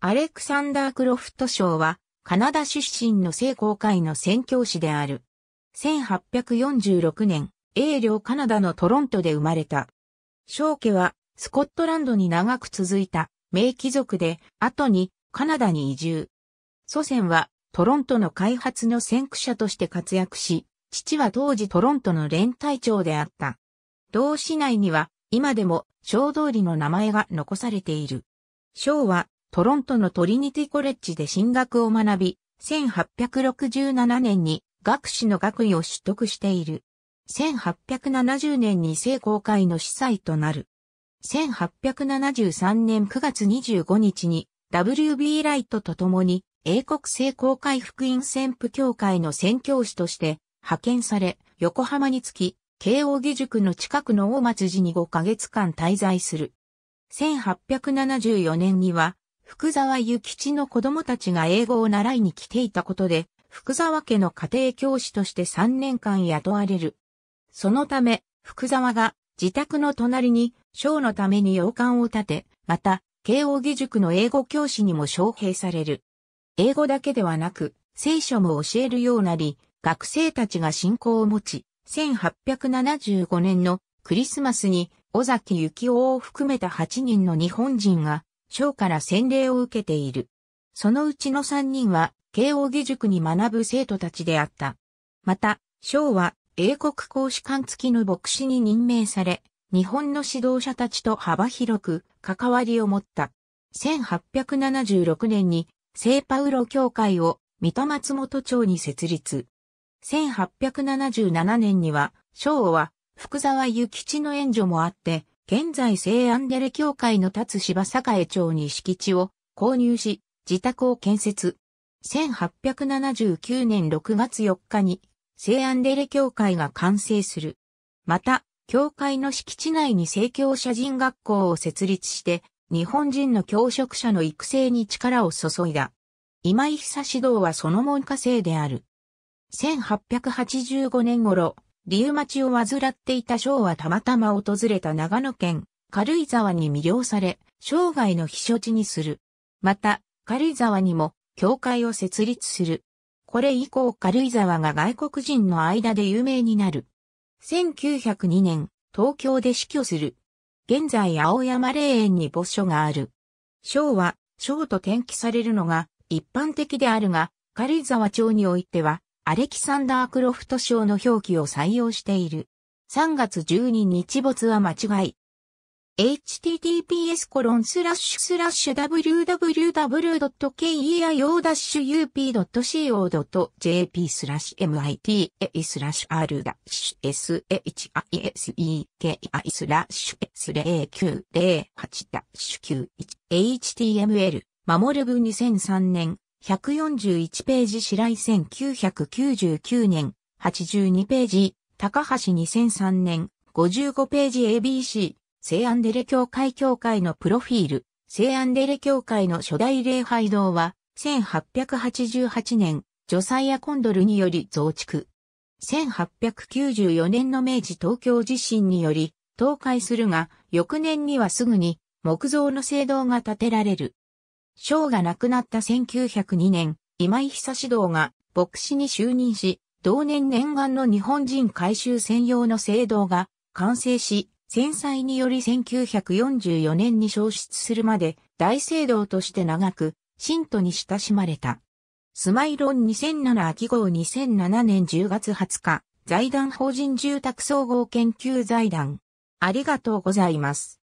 アレクサンダー・クロフト賞は、カナダ出身の聖公会の宣教師である。1846年、英領カナダのトロントで生まれた。小家は、スコットランドに長く続いた、名貴族で、後に、カナダに移住。祖先は、トロントの開発の先駆者として活躍し、父は当時トロントの連隊長であった。同市内には、今でも、小通りの名前が残されている。小は、トロントのトリニティコレッジで進学を学び、1867年に学士の学位を取得している。1870年に聖公会の司祭となる。1873年9月25日に WB ライトと共に英国聖公会福音宣布協会の宣教師として派遣され、横浜に着き、慶応義塾の近くの大松寺に5ヶ月間滞在する。1874年には福沢諭吉の子供たちが英語を習いに来ていたことで、福沢家の家庭教師として3年間雇われる。そのため、福沢が自宅の隣に、賞のために洋館を建て、また、慶応義塾の英語教師にも招聘される。英語だけではなく、聖書も教えるようなり、学生たちが信仰を持ち、1875年のクリスマスに、尾崎幸夫を含めた8人の日本人が賞から洗礼を受けている。そのうちの3人は、慶応義塾に学ぶ生徒たちであった。また、賞は、英国公使館付きの牧師に任命され、日本の指導者たちと幅広く関わりを持った。1876年に聖パウロ教会を三戸松本町に設立。1877年には、昭は福沢諭吉の援助もあって、現在西安デレ教会の立つ芝栄町に敷地を購入し、自宅を建設。1879年6月4日に西安デレ教会が完成する。また、教会の敷地内に聖教者人学校を設立して、日本人の教職者の育成に力を注いだ。今井久指導はその門下生である。1885年頃、リウマチを患っていた章はたまたま訪れた長野県、軽井沢に魅了され、生涯の避暑地にする。また、軽井沢にも、教会を設立する。これ以降軽井沢が外国人の間で有名になる。1902年、東京で死去する。現在青山霊園に墓所がある。章は、章と転記されるのが一般的であるが、軽井沢町においては、アレキサンダー・クロフト賞の表記を採用している。3月12日没は間違い。https www.keio-up.co.jp mita r s h i s e k i s 0908 91 html 守る部2003年141ページ白井1999年、82ページ、高橋2003年、55ページ ABC、西アンデレ教会協会のプロフィール、西アンデレ教会の初代礼拝堂は、1888年、ジョサイア・コンドルにより増築。1894年の明治東京地震により、倒壊するが、翌年にはすぐに木造の聖堂が建てられる。章が亡くなった1902年、今井久志道が牧師に就任し、同年念願の日本人改修専用の聖堂が完成し、戦災により1944年に消失するまで大聖堂として長く、信徒に親しまれた。スマイロン2007秋号2007年10月20日、財団法人住宅総合研究財団。ありがとうございます。